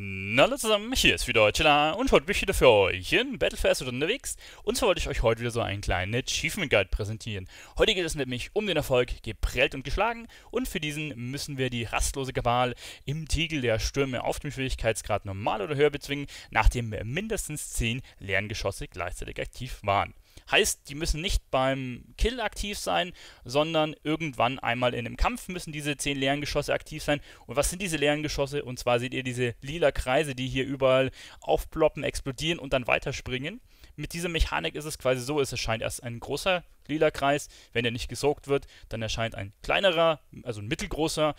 Hallo zusammen, hier ist wieder Chilla und heute bin ich wieder für euch in Battlefest unterwegs und zwar wollte ich euch heute wieder so einen kleinen Achievement Guide präsentieren. Heute geht es nämlich um den Erfolg geprellt und geschlagen und für diesen müssen wir die rastlose Kabal im Tiegel der Stürme auf dem Schwierigkeitsgrad normal oder höher bezwingen, nachdem mindestens 10 Lerngeschosse gleichzeitig aktiv waren. Heißt, die müssen nicht beim Kill aktiv sein, sondern irgendwann einmal in einem Kampf müssen diese 10 leeren Geschosse aktiv sein. Und was sind diese leeren Geschosse? Und zwar seht ihr diese lila Kreise, die hier überall aufploppen, explodieren und dann weiterspringen. Mit dieser Mechanik ist es quasi so, es erscheint erst ein großer lila Kreis, wenn er nicht gesorgt wird, dann erscheint ein kleinerer, also ein mittelgroßer,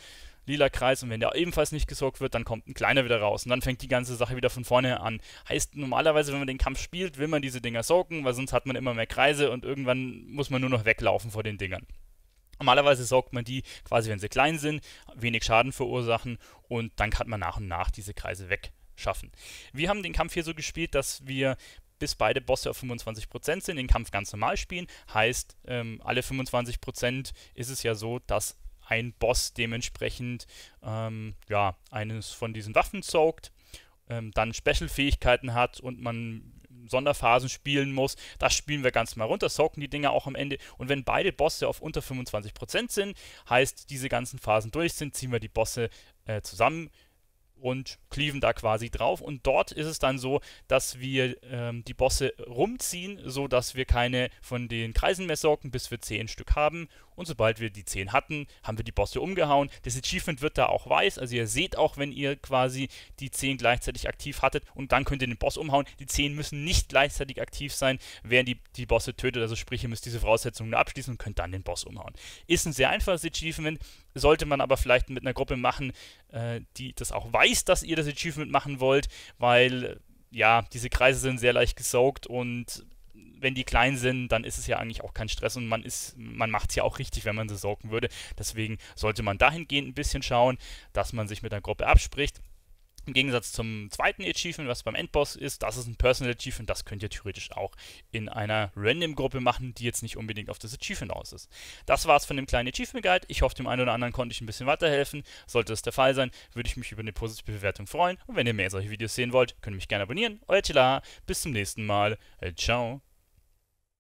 lila Kreis und wenn der ebenfalls nicht gesorgt wird, dann kommt ein kleiner wieder raus und dann fängt die ganze Sache wieder von vorne an. Heißt normalerweise, wenn man den Kampf spielt, will man diese Dinger sorgen, weil sonst hat man immer mehr Kreise und irgendwann muss man nur noch weglaufen vor den Dingern. Normalerweise sorgt man die quasi, wenn sie klein sind, wenig Schaden verursachen und dann kann man nach und nach diese Kreise wegschaffen. Wir haben den Kampf hier so gespielt, dass wir bis beide Bosse auf 25% sind, den Kampf ganz normal spielen. Heißt, ähm, alle 25% ist es ja so, dass ein Boss dementsprechend ähm, ja, eines von diesen Waffen zaugt, ähm, dann Special-Fähigkeiten hat und man Sonderphasen spielen muss. Das spielen wir ganz mal runter, soaken die Dinger auch am Ende. Und wenn beide Bosse auf unter 25% sind, heißt diese ganzen Phasen durch sind, ziehen wir die Bosse äh, zusammen, und cleaven da quasi drauf. Und dort ist es dann so, dass wir ähm, die Bosse rumziehen, sodass wir keine von den Kreisen mehr sorgen, bis wir 10 Stück haben. Und sobald wir die 10 hatten, haben wir die Bosse umgehauen. Das Achievement wird da auch weiß. Also ihr seht auch, wenn ihr quasi die 10 gleichzeitig aktiv hattet und dann könnt ihr den Boss umhauen. Die 10 müssen nicht gleichzeitig aktiv sein, während die, die Bosse tötet. Also sprich, ihr müsst diese Voraussetzungen nur abschließen und könnt dann den Boss umhauen. Ist ein sehr einfaches Achievement, sollte man aber vielleicht mit einer Gruppe machen, äh, die das auch weiß weiß, dass ihr das Achievement machen wollt, weil ja, diese Kreise sind sehr leicht gesaugt und wenn die klein sind, dann ist es ja eigentlich auch kein Stress und man ist, man macht es ja auch richtig, wenn man sie saugen würde. Deswegen sollte man dahingehend ein bisschen schauen, dass man sich mit der Gruppe abspricht. Im Gegensatz zum zweiten Achievement, was beim Endboss ist, das ist ein Personal Achievement, das könnt ihr theoretisch auch in einer Random-Gruppe machen, die jetzt nicht unbedingt auf das Achievement aus ist. Das war's von dem kleinen Achievement Guide. Ich hoffe, dem einen oder anderen konnte ich ein bisschen weiterhelfen. Sollte es der Fall sein, würde ich mich über eine positive Bewertung freuen. Und wenn ihr mehr solche Videos sehen wollt, könnt ihr mich gerne abonnieren. Euer Tila, bis zum nächsten Mal. Äh, ciao.